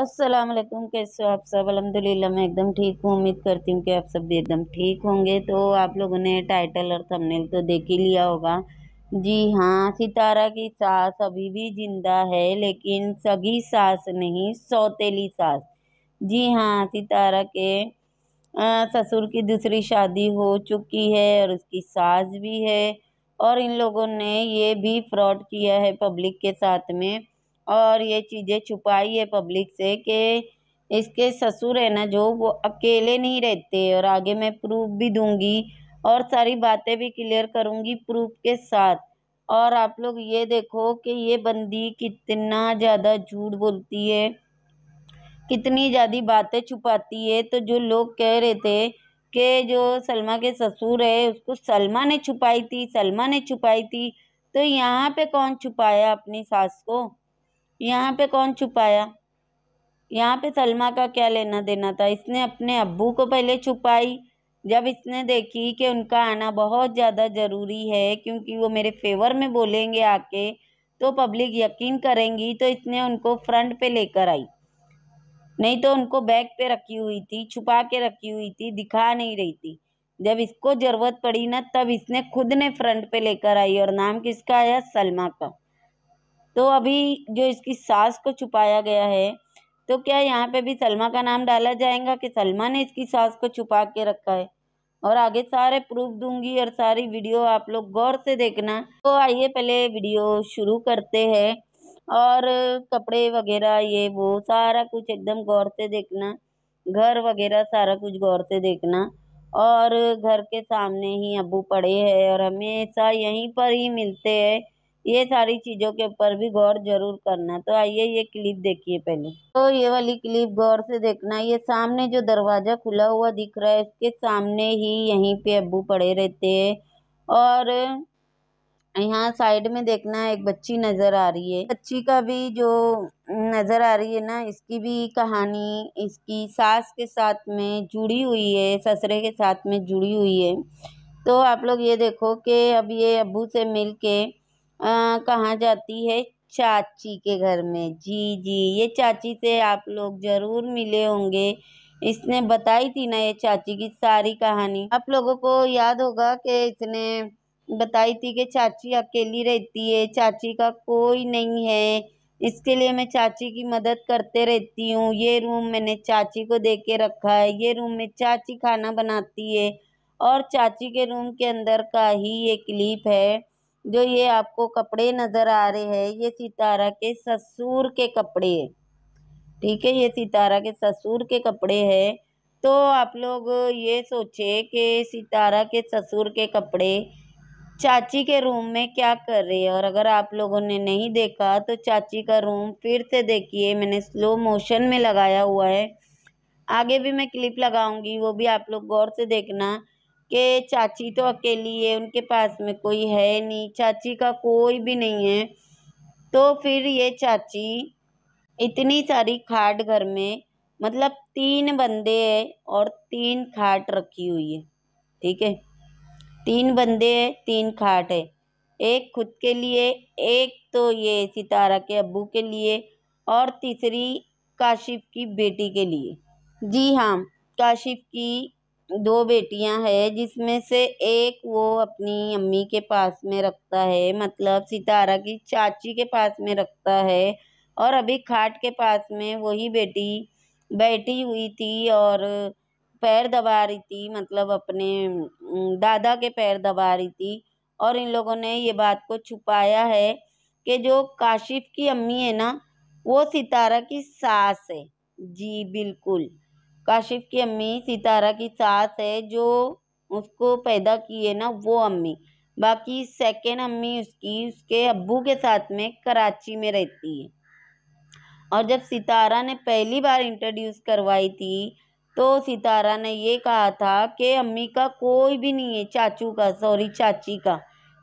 अस्सलाम वालेकुम कैसे हो आप सब अलहमदिल्ला मैं एकदम ठीक हूँ उम्मीद करती हूँ कि आप सब भी एकदम ठीक होंगे तो आप लोगों ने टाइटल और थंबनेल तो देख ही लिया होगा जी हाँ सितारा की सास अभी भी जिंदा है लेकिन सगी सास नहीं सौतेली सास जी हाँ सितारा के ससुर की दूसरी शादी हो चुकी है और उसकी सास भी है और इन लोगों ने ये भी फ्रॉड किया है पब्लिक के साथ में और ये चीज़ें छुपाई है पब्लिक से कि इसके ससुर है ना जो वो अकेले नहीं रहते और आगे मैं प्रूफ भी दूंगी और सारी बातें भी क्लियर करूंगी प्रूफ के साथ और आप लोग ये देखो कि ये बंदी कितना ज़्यादा झूठ बोलती है कितनी ज़्यादा बातें छुपाती है तो जो लोग कह रहे थे कि जो सलमा के ससुर है उसको सलमा ने छुपाई थी सलमा ने छुपाई थी तो यहाँ पे कौन छुपाया अपनी सास को यहाँ पे कौन छुपाया यहाँ पे सलमा का क्या लेना देना था इसने अपने अब्बू को पहले छुपाई जब इसने देखी कि उनका आना बहुत ज़्यादा ज़रूरी है क्योंकि वो मेरे फेवर में बोलेंगे आके तो पब्लिक यकीन करेंगी तो इसने उनको फ्रंट पे लेकर आई नहीं तो उनको बैग पे रखी हुई थी छुपा के रखी हुई थी दिखा नहीं रही थी जब इसको ज़रूरत पड़ी ना तब इसने खुद ने फ्रंट पे लेकर आई और नाम किसका आया सलमा का तो अभी जो इसकी सास को छुपाया गया है तो क्या यहाँ पे भी सलमा का नाम डाला जाएगा कि सलमा ने इसकी सास को छुपा के रखा है और आगे सारे प्रूफ दूंगी और सारी वीडियो आप लोग गौर से देखना तो आइए पहले वीडियो शुरू करते हैं और कपड़े वगैरह ये वो सारा कुछ एकदम गौर से देखना घर वगैरह सारा कुछ गौर से देखना और घर के सामने ही अबू पड़े हैं और हमेशा यहीं पर ही मिलते हैं ये सारी चीज़ों के ऊपर भी गौर जरूर करना तो आइए ये क्लिप देखिए पहले तो ये वाली क्लिप गौर से देखना ये सामने जो दरवाज़ा खुला हुआ दिख रहा है इसके सामने ही यहीं पे अबू पड़े रहते हैं और यहाँ साइड में देखना एक बच्ची नज़र आ रही है बच्ची का भी जो नज़र आ रही है ना इसकी भी कहानी इसकी सास के साथ में जुड़ी हुई है ससरे के साथ में जुड़ी हुई है तो आप लोग ये देखो कि अब ये अबू से मिल के कहाँ जाती है चाची के घर में जी जी ये चाची से आप लोग ज़रूर मिले होंगे इसने बताई थी ना ये चाची की सारी कहानी आप लोगों को याद होगा कि इसने बताई थी कि चाची अकेली रहती है चाची का कोई नहीं है इसके लिए मैं चाची की मदद करते रहती हूँ ये रूम मैंने चाची को दे के रखा है ये रूम में चाची खाना बनाती है और चाची के रूम के अंदर का ही ये क्लिप है जो ये आपको कपड़े नज़र आ रहे हैं ये सितारा के ससुर के कपड़े ठीक है ये सितारा के ससुर के कपड़े हैं तो आप लोग ये सोचे कि सितारा के ससुर के कपड़े चाची के रूम में क्या कर रहे हैं और अगर आप लोगों ने नहीं देखा तो चाची का रूम फिर से देखिए मैंने स्लो मोशन में लगाया हुआ है आगे भी मैं क्लिप लगाऊंगी वो भी आप लोग गौर से देखना कि चाची तो अकेली है उनके पास में कोई है नहीं चाची का कोई भी नहीं है तो फिर ये चाची इतनी सारी खाट घर में मतलब तीन बंदे है और तीन खाट रखी हुई है ठीक है तीन बंदे है तीन खाट है एक खुद के लिए एक तो ये सितारा के अबू के लिए और तीसरी काशिफ की बेटी के लिए जी हाँ काशिफ की दो बेटियां हैं जिसमें से एक वो अपनी अम्मी के पास में रखता है मतलब सितारा की चाची के पास में रखता है और अभी खाट के पास में वही बेटी बैठी हुई थी और पैर दबा रही थी मतलब अपने दादा के पैर दबा रही थी और इन लोगों ने ये बात को छुपाया है कि जो काशिफ की अम्मी है ना वो सितारा की सास है जी बिल्कुल काशिफ की अम्मी सितारा की सास है जो उसको पैदा किए ना वो अम्मी बाकी सेकेंड अम्मी उसकी उसके अब्बू के साथ में कराची में रहती है और जब सितारा ने पहली बार इंट्रोड्यूस करवाई थी तो सितारा ने ये कहा था कि अम्मी का कोई भी नहीं है चाचू का सॉरी चाची का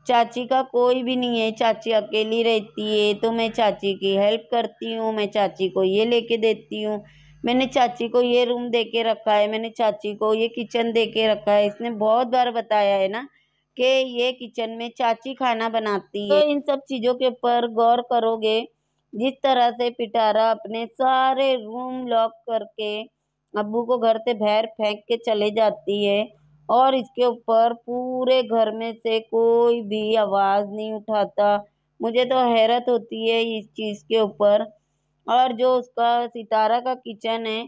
चाची का कोई भी नहीं है चाची अकेली रहती है तो मैं चाची की हेल्प करती हूँ मैं चाची को ये लेके देती हूँ मैंने चाची को ये रूम दे के रखा है मैंने चाची को ये किचन दे के रखा है इसने बहुत बार बताया है ना कि ये किचन में चाची खाना बनाती है तो इन सब चीज़ों के ऊपर गौर करोगे जिस तरह से पिटारा अपने सारे रूम लॉक करके अबू को घर से बाहर फेंक के चले जाती है और इसके ऊपर पूरे घर में से कोई भी आवाज़ नहीं उठाता मुझे तो हैरत होती है इस चीज़ के ऊपर और जो उसका सितारा का किचन है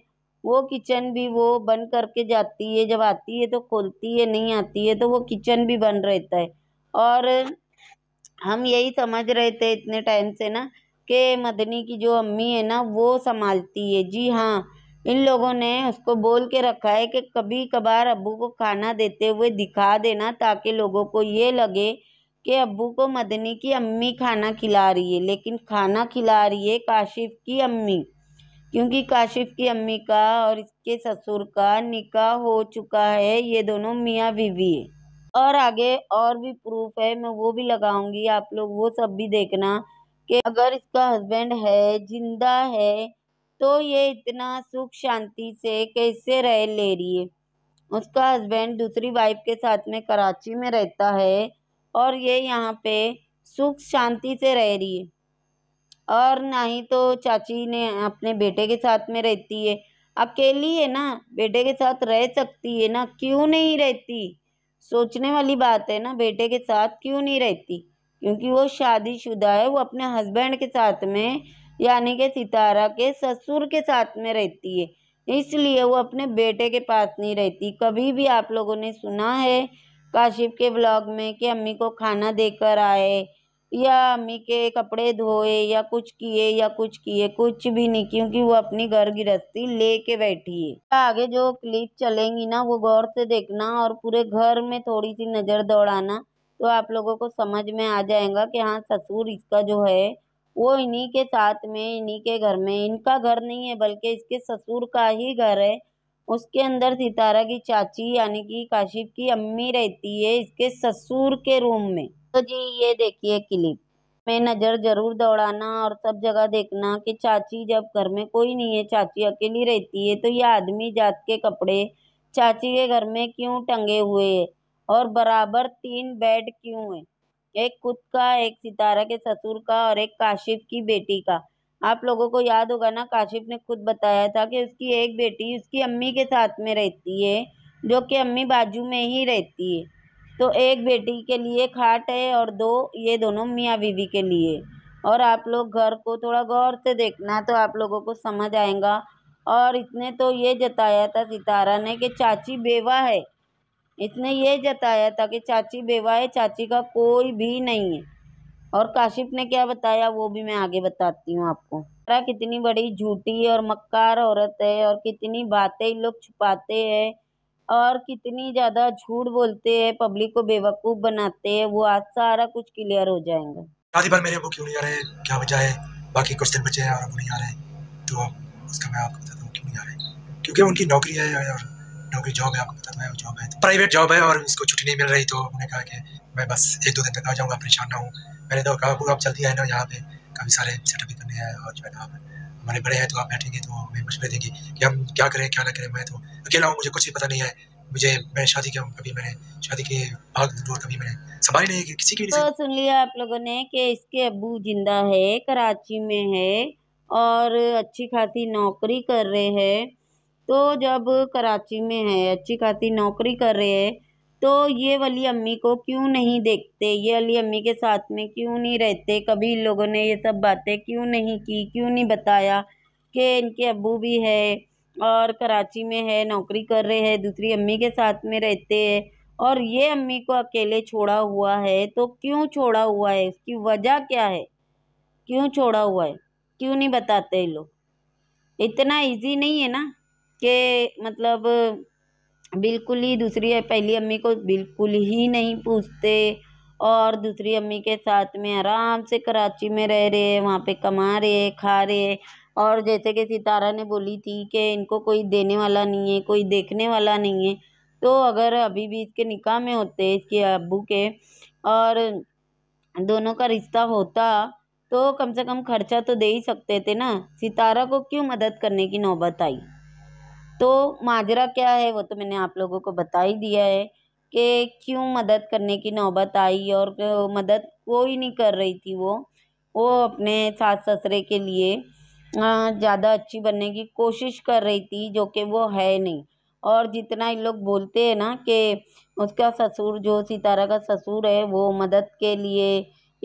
वो किचन भी वो बंद करके जाती है जब आती है तो खोलती है नहीं आती है तो वो किचन भी बंद रहता है और हम यही समझ रहे थे इतने टाइम से ना कि मदनी की जो अम्मी है ना वो संभालती है जी हाँ इन लोगों ने उसको बोल के रखा है कि कभी कभार अबू को खाना देते हुए दिखा देना ताकि लोगों को ये लगे के अबू को मदनी की अम्मी खाना खिला रही है लेकिन खाना खिला रही है काशिफ़ की अम्मी क्योंकि काशिफ़ की अम्मी का और इसके ससुर का निकाह हो चुका है ये दोनों मियाँ बीवी है और आगे और भी प्रूफ है मैं वो भी लगाऊंगी आप लोग वो सब भी देखना कि अगर इसका हस्बैंड है जिंदा है तो ये इतना सुख शांति से कैसे रह ले रही है उसका हस्बैंड दूसरी वाइफ के साथ में कराची में रहता है और ये यहाँ पे सुख शांति से रह रही है और ना ही तो चाची ने अपने बेटे के साथ में रहती है अकेली है ना बेटे के साथ रह सकती है ना क्यों नहीं रहती सोचने वाली बात है ना बेटे के साथ क्यों नहीं रहती क्योंकि वो शादीशुदा है वो अपने हस्बैंड के साथ में यानी कि सितारा के ससुर के साथ में रहती है इसलिए वो अपने बेटे के पास नहीं रहती कभी भी आप लोगों ने सुना है काशिफ के ब्लॉग में कि अम्मी को खाना देकर आए या अम्मी के कपड़े धोए या कुछ किए या कुछ किए कुछ भी नहीं क्योंकि वो अपनी घर गृहस्थी लेके बैठी है आगे जो क्लिप चलेंगी ना वो गौर से देखना और पूरे घर में थोड़ी सी नज़र दौड़ाना तो आप लोगों को समझ में आ जाएगा कि हाँ ससुर इसका जो है वो इन्हीं के साथ में इन्हीं के घर में इनका घर नहीं है बल्कि इसके ससुर का ही घर है उसके अंदर सितारा की चाची यानी कि काशिप की अम्मी रहती है इसके ससुर के रूम में तो जी ये देखिए क्लिप में नज़र जरूर दौड़ाना और सब जगह देखना कि चाची जब घर में कोई नहीं है चाची अकेली रहती है तो ये आदमी जात के कपड़े चाची के घर में क्यों टंगे हुए है और बराबर तीन बेड क्यों है एक खुद का एक सितारा के ससुर का और एक काशिप की बेटी का आप लोगों को याद होगा ना काशिफ ने खुद बताया था कि उसकी एक बेटी उसकी अम्मी के साथ में रहती है जो कि अम्मी बाजू में ही रहती है तो एक बेटी के लिए खाट है और दो ये दोनों मियाँ बीवी के लिए और आप लोग घर को थोड़ा गौर से देखना तो आप लोगों को समझ आएगा और इसने तो ये जताया था सितारा ने कि चाची बेवा है इसने ये जताया था कि चाची बेवा है चाची का कोई भी नहीं है और काशिप ने क्या बताया वो भी मैं आगे बताती हूँ आपको कितनी बड़ी झूठी और मक्कार औरत है और कितनी बातें इन लोग छुपाते हैं और कितनी ज़्यादा झूठ बोलते हैं पब्लिक को बेवकूफ़ बनाते हैं वो आज सारा कुछ क्लियर हो जाएगा शादी पर मेरे वो क्यों नहीं आ रहे क्या वजह है बाकी कुछ दिन बचे हैं और वो नहीं आ रहे तो उसका मैं आपको बताता हूँ क्यों नहीं आ रहे क्योंकि उनकी नौकरी है और नौकरी जॉब है आपको पता है जॉब है प्राइवेट जॉब है और उसको छुट्टी नहीं मिल रही तो उन्होंने कहा कि मैं बस एक दो दिन तक आ जाऊँगा परेशान ना हूँ मैंने तो कहा आप चलती है ना यहाँ पे काफ़ी सारे सेटअप भी करने हैं और जो है ना आप हमारे बड़े हैं तो आप बैठेंगे तो हमें मशवरे देंगे कि हम क्या करें क्या ना करें मैं तो अकेला हूँ मुझे कुछ भी पता नहीं है मुझे मैं शादी का कभी मैंने शादी के भाग दूर कभी मैंने संभाली नहीं कि किसी की तो सुन लिया आप लोगों ने कि इसके अबू जिंदा है कराची में है और अच्छी खासी नौकरी कर रहे हैं तो जब कराची में है अच्छी खासी नौकरी कर रहे हैं तो ये वाली अम्मी को क्यों नहीं देखते ये वाली अम्मी के साथ में क्यों नहीं रहते कभी इन लोगों ने ये सब बातें क्यों नहीं की क्यों नहीं बताया कि इनके अबू भी है और कराची में है नौकरी कर रहे हैं दूसरी अम्मी के साथ में रहते हैं और ये अम्मी को अकेले छोड़ा हुआ है तो क्यों छोड़ा हुआ है इसकी वजह क्या है क्यों छोड़ा हुआ है क्यों नहीं बताते लोग इतना इजी नहीं है ना के मतलब बिल्कुल ही दूसरी पहली अम्मी को बिल्कुल ही नहीं पूछते और दूसरी अम्मी के साथ में आराम से कराची में रह रहे वहाँ पे कमा रहे खा रहे और जैसे कि सितारा ने बोली थी कि इनको कोई देने वाला नहीं है कोई देखने वाला नहीं है तो अगर अभी भी इसके निकाह में होते इसके अबू के और दोनों का रिश्ता होता तो कम से कम खर्चा तो दे ही सकते थे ना सितारा को क्यों मदद करने की नौबत आई तो माजरा क्या है वो तो मैंने आप लोगों को बता ही दिया है कि क्यों मदद करने की नौबत आई और मदद कोई नहीं कर रही थी वो वो अपने सास ससुरे के लिए ज़्यादा अच्छी बनने की कोशिश कर रही थी जो कि वो है नहीं और जितना इन लोग बोलते हैं ना कि उसका ससुर जो सितारा का ससुर है वो मदद के लिए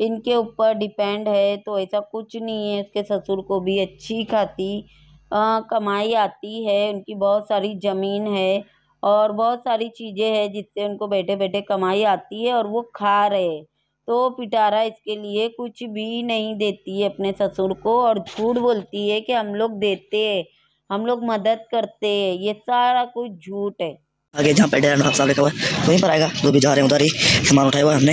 इनके ऊपर डिपेंड है तो ऐसा कुछ नहीं है उसके ससुर को भी अच्छी खाती कमाई आती है उनकी बहुत सारी ज़मीन है और बहुत सारी चीज़ें है जिससे उनको बैठे बैठे कमाई आती है और वो खा रहे तो पिटारा इसके लिए कुछ भी नहीं देती है अपने ससुर को और झूठ बोलती है कि हम लोग देते हैं हम लोग मदद करते हैं ये सारा कुछ झूठ है आगे जहाँ पे डेरा साहब लिखा हुआ वहीं पर आएगा जो भी जा रहे हैं उधर ही सामान उठाया हुआ हमने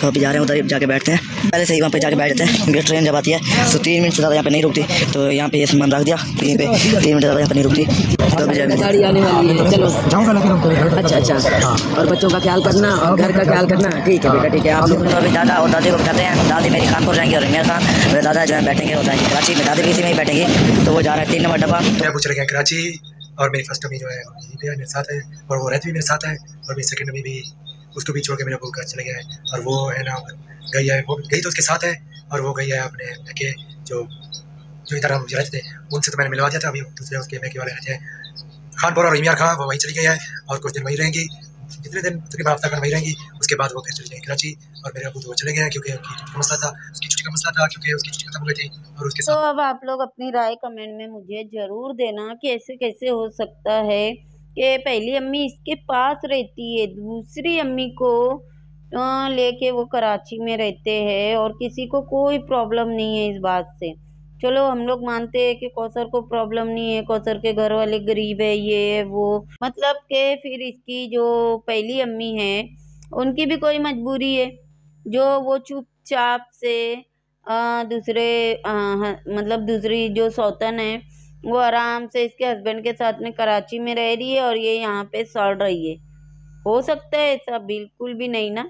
तो अभी जा रहे हैं उधर जाके बैठते हैं पहले से ही वहाँ पे जाके बैठ जाते हैं क्योंकि ट्रेन जब आती है तो तीन मिनट से ज़्यादा यहाँ पे नहीं रुकती तो यहाँ पे ये सामान रख दिया पे तीन मिनट से ज़्यादा यहाँ पे नहीं रुकती तो अभी गाड़ी आने अच्छा अच्छा और बच्चों का ख्याल करना और हाँ। घर का ख्याल करना ठीक है बेटा ठीक है आप लोग तो अभी दादा और दादी को बताते हैं दादी मेरी कानपुर जाएंगे और मेरे साथ मेरे दादा जो है बैठेंगे वो जाएंगे कराची में दादी भी इसी में ही बैठेंगे तो वो जा रहे हैं तीन नंबर डब्बा मैं पूछ रहे हैं कराची और मेरी फर्स्ट अम्मी जो है मेरे साथ है और वो रहती भी मेरे साथ है और मेरी सेकेंड अम्मी भी उसको भी छोड़ के मेरा बोलकर चले गया है और वो है ना गई है वो गई तो उसके साथ है और वो गई है अपने के जो जो इधर हम रहते थे उनसे तो मैंने मिलवा दिया था अभी दूसरे उसके मैके वाले रहते हैं खान पोर और इमियार खान वो वहीं चली गई है और कुछ दिन वहीं रहेंगी जितने दिन तकरीबन हफ्ता खंड वहीं रहेंगी उसके बाद वो घर चले जाएंगे कराची और मेरे अबू तो वो चले गए क्योंकि उनकी छुट्टी का मसला था उसकी छुट्टी का मसला था क्योंकि उसकी छुट्टी खत्म हो गई थी और उसके तो साथ तो अब आप लोग अपनी राय कमेंट में मुझे ज़रूर देना कैसे कैसे हो सकता है कि पहली अम्मी इसके पास रहती है दूसरी अम्मी को लेके वो कराची में रहते हैं और किसी को कोई प्रॉब्लम नहीं है इस बात से चलो हम लोग मानते हैं कि कौसर को प्रॉब्लम नहीं है कौसर के घर वाले गरीब है ये है वो मतलब के फिर इसकी जो पहली अम्मी है उनकी भी कोई मजबूरी है जो वो चुपचाप से आ, दूसरे आ, मतलब दूसरी जो सौतन है वो आराम से इसके हस्बैंड के साथ में कराची में रह रही है और ये यहाँ पे सड़ रही है हो सकता है ऐसा बिल्कुल भी नहीं ना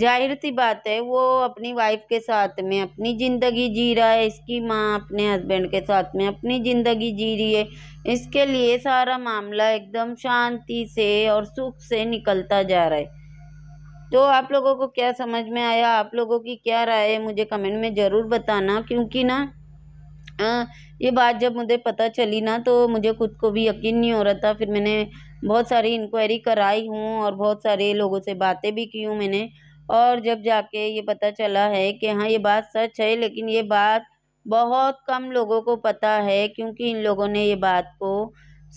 जाहिर सी बात है वो अपनी वाइफ के साथ में अपनी ज़िंदगी जी रहा है इसकी माँ अपने हस्बैंड के साथ में अपनी ज़िंदगी जी रही है इसके लिए सारा मामला एकदम शांति से और सुख से निकलता जा रहा है तो आप लोगों को क्या समझ में आया आप लोगों की क्या राय है मुझे कमेंट में ज़रूर बताना क्योंकि ना हाँ ये बात जब मुझे पता चली ना तो मुझे खुद को भी यकीन नहीं हो रहा था फिर मैंने बहुत सारी इंक्वायरी कराई हूँ और बहुत सारे लोगों से बातें भी की हूँ मैंने और जब जाके ये पता चला है कि हाँ ये बात सच है लेकिन ये बात बहुत कम लोगों को पता है क्योंकि इन लोगों ने ये बात को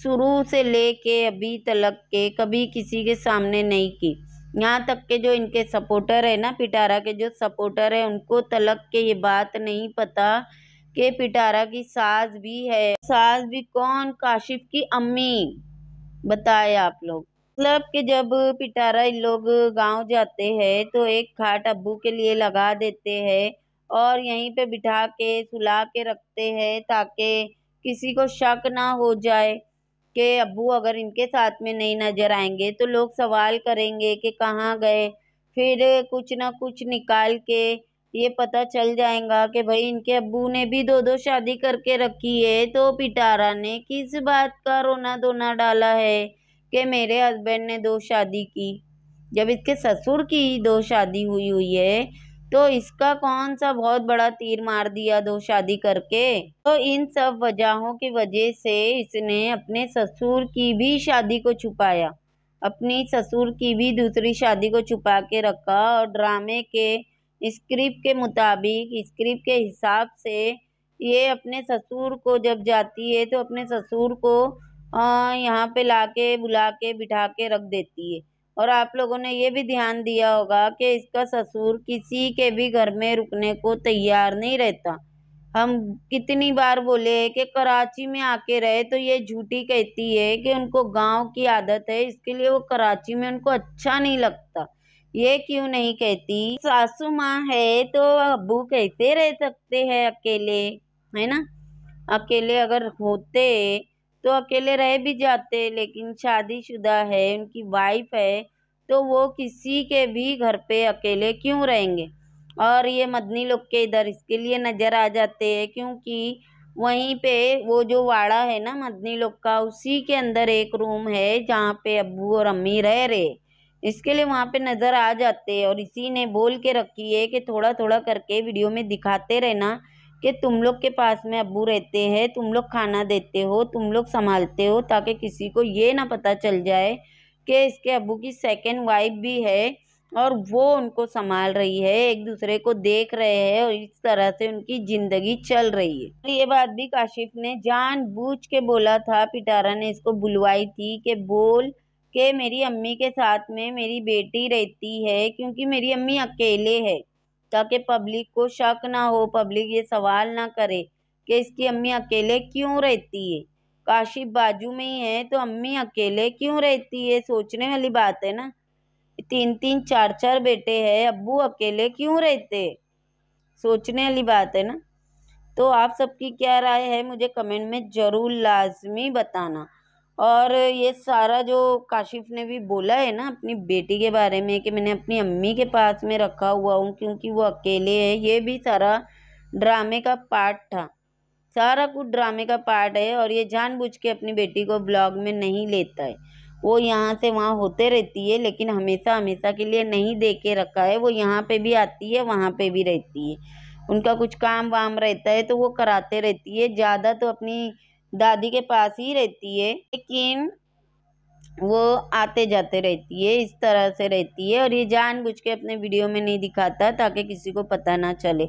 शुरू से ले के अभी तलक के कभी किसी के सामने नहीं की यहाँ तक के जो इनके सपोर्टर है ना पिटारा के जो सपोर्टर है उनको तलक के ये बात नहीं पता के पिटारा की सास भी है सास भी कौन काशिफ की अम्मी बताए आप लोग मतलब कि जब पिटारा इन लोग गांव जाते हैं तो एक खाट अबू के लिए लगा देते हैं और यहीं पे बिठा के सुला के रखते हैं ताकि किसी को शक ना हो जाए कि अबू अगर इनके साथ में नहीं नज़र आएंगे तो लोग सवाल करेंगे कि कहाँ गए फिर कुछ ना कुछ निकाल के ये पता चल जाएगा कि भाई इनके अबू ने भी दो दो शादी करके रखी है तो पिटारा ने किस बात का रोना धोना डाला है कि मेरे हस्बैंड ने दो शादी की जब इसके ससुर की दो शादी हुई हुई है तो इसका कौन सा बहुत बड़ा तीर मार दिया दो शादी करके तो इन सब वजहों की वजह से इसने अपने ससुर की भी शादी को छुपाया अपनी ससुर की भी दूसरी शादी को छुपा के रखा और ड्रामे के स्क्रिप्ट के मुताबिक स्क्रिप्ट के हिसाब से ये अपने ससुर को जब जाती है तो अपने ससुर को यहाँ पे ला के बुला के बिठा के रख देती है और आप लोगों ने ये भी ध्यान दिया होगा कि इसका ससुर किसी के भी घर में रुकने को तैयार नहीं रहता हम कितनी बार बोले कि कराची में आके रहे तो ये झूठी कहती है कि उनको गांव की आदत है इसके लिए वो कराची में उनको अच्छा नहीं लगता ये क्यों नहीं कहती सासू माँ है तो अबू कैसे रह सकते हैं अकेले है ना अकेले अगर होते तो अकेले रह भी जाते लेकिन शादीशुदा है उनकी वाइफ है तो वो किसी के भी घर पे अकेले क्यों रहेंगे और ये मदनी लोग के इधर इसके लिए नज़र आ जाते हैं क्योंकि वहीं पे वो जो वाड़ा है ना मदनी लोग का उसी के अंदर एक रूम है जहाँ पे अबू और अम्मी रह रहे इसके लिए वहाँ पे नज़र आ जाते हैं और इसी ने बोल के रखी है कि थोड़ा थोड़ा करके वीडियो में दिखाते रहना कि तुम लोग के पास में अबू रहते हैं तुम लोग खाना देते हो तुम लोग संभालते हो ताकि किसी को ये ना पता चल जाए कि इसके अबू की सेकेंड वाइफ भी है और वो उनको संभाल रही है एक दूसरे को देख रहे हैं और इस तरह से उनकी ज़िंदगी चल रही है ये बात भी काशिफ ने जानबूझ के बोला था पिटारा ने इसको बुलवाई थी कि बोल कि मेरी अम्मी के साथ में मेरी बेटी रहती है क्योंकि मेरी अम्मी अकेले है ताकि पब्लिक को शक ना हो पब्लिक ये सवाल ना करे कि इसकी अम्मी अकेले क्यों रहती है काशिफ बाजू में ही है तो अम्मी अकेले क्यों रहती है सोचने वाली बात है ना तीन तीन चार चार बेटे हैं अब्बू अकेले क्यों रहते सोचने वाली बात है ना तो आप सबकी क्या राय है मुझे कमेंट में ज़रूर लाजमी बताना और ये सारा जो काशिफ ने भी बोला है ना अपनी बेटी के बारे में कि मैंने अपनी अम्मी के पास में रखा हुआ हूँ क्योंकि वो अकेले हैं ये भी सारा ड्रामे का पार्ट था सारा कुछ ड्रामे का पार्ट है और ये जानबूझ के अपनी बेटी को ब्लॉग में नहीं लेता है वो यहाँ से वहाँ होते रहती है लेकिन हमेशा हमेशा के लिए नहीं दे के रखा है वो यहाँ पे भी आती है वहाँ पे भी रहती है उनका कुछ काम वाम रहता है तो वो कराते रहती है ज़्यादा तो अपनी दादी के पास ही रहती है लेकिन वो आते जाते रहती है इस तरह से रहती है और ये जानबूझ के अपने वीडियो में नहीं दिखाता ताकि किसी को पता ना चले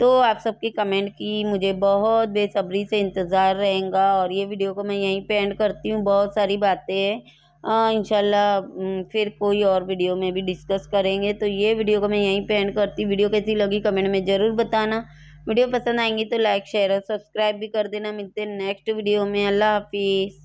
तो आप सबके कमेंट की मुझे बहुत बेसब्री से इंतज़ार रहेगा और ये वीडियो को मैं यहीं पे एंड करती हूँ बहुत सारी बातें हैं इंशाल्लाह फिर कोई और वीडियो में भी डिस्कस करेंगे तो ये वीडियो को मैं यहीं पर एंड करती वीडियो कैसी लगी कमेंट में ज़रूर बताना वीडियो पसंद आएंगी तो लाइक शेयर और सब्सक्राइब भी कर देना मिलते हैं नेक्स्ट वीडियो में अल्लाह हाफिज़